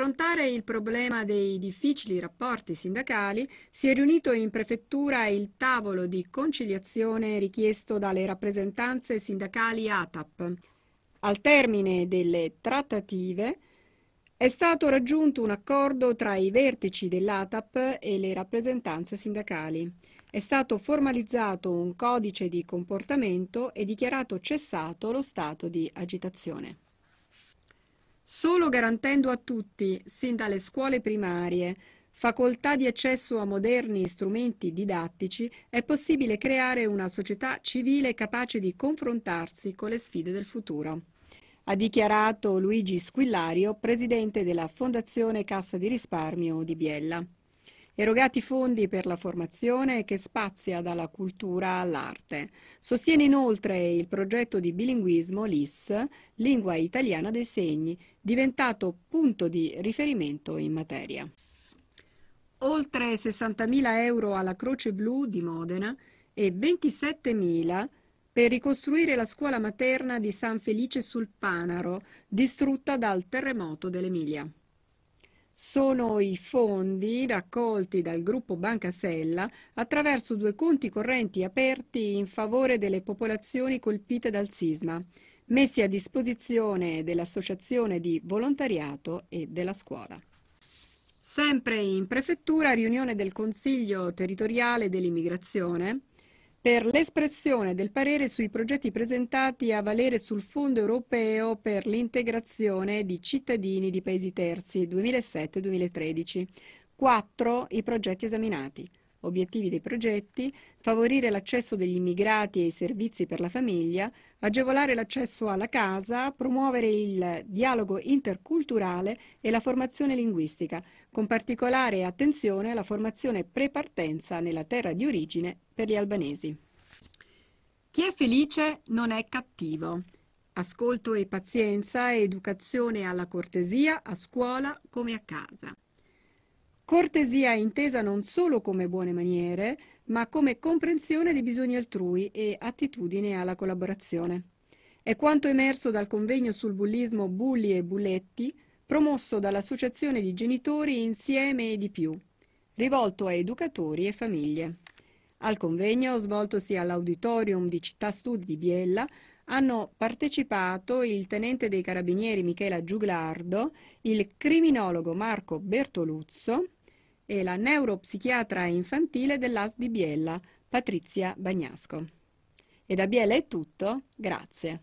affrontare il problema dei difficili rapporti sindacali si è riunito in prefettura il tavolo di conciliazione richiesto dalle rappresentanze sindacali ATAP. Al termine delle trattative è stato raggiunto un accordo tra i vertici dell'ATAP e le rappresentanze sindacali. È stato formalizzato un codice di comportamento e dichiarato cessato lo stato di agitazione. Solo garantendo a tutti, sin dalle scuole primarie, facoltà di accesso a moderni strumenti didattici, è possibile creare una società civile capace di confrontarsi con le sfide del futuro. Ha dichiarato Luigi Squillario, presidente della Fondazione Cassa di Risparmio di Biella erogati fondi per la formazione che spazia dalla cultura all'arte. Sostiene inoltre il progetto di bilinguismo LIS, Lingua Italiana dei Segni, diventato punto di riferimento in materia. Oltre 60.000 euro alla Croce Blu di Modena e 27.000 per ricostruire la scuola materna di San Felice sul Panaro, distrutta dal terremoto dell'Emilia sono i fondi raccolti dal gruppo Banca Sella attraverso due conti correnti aperti in favore delle popolazioni colpite dal sisma, messi a disposizione dell'associazione di volontariato e della scuola. Sempre in prefettura, riunione del Consiglio territoriale dell'immigrazione, per l'espressione del parere sui progetti presentati a valere sul Fondo europeo per l'integrazione di cittadini di paesi terzi 2007-2013. 4. I progetti esaminati obiettivi dei progetti, favorire l'accesso degli immigrati ai servizi per la famiglia, agevolare l'accesso alla casa, promuovere il dialogo interculturale e la formazione linguistica, con particolare attenzione alla formazione prepartenza nella terra di origine per gli albanesi. Chi è felice non è cattivo. Ascolto e pazienza, educazione alla cortesia, a scuola come a casa. Cortesia intesa non solo come buone maniere, ma come comprensione dei bisogni altrui e attitudine alla collaborazione. È quanto emerso dal convegno sul bullismo Bulli e Bulletti, promosso dall'Associazione di Genitori Insieme e di più, rivolto a educatori e famiglie. Al convegno, svoltosi all'auditorium di Città Studi di Biella, hanno partecipato il tenente dei carabinieri Michela Giuglardo, il criminologo Marco Bertoluzzo, e la neuropsichiatra infantile dell'AS di Biella, Patrizia Bagnasco. E da Biella è tutto, grazie.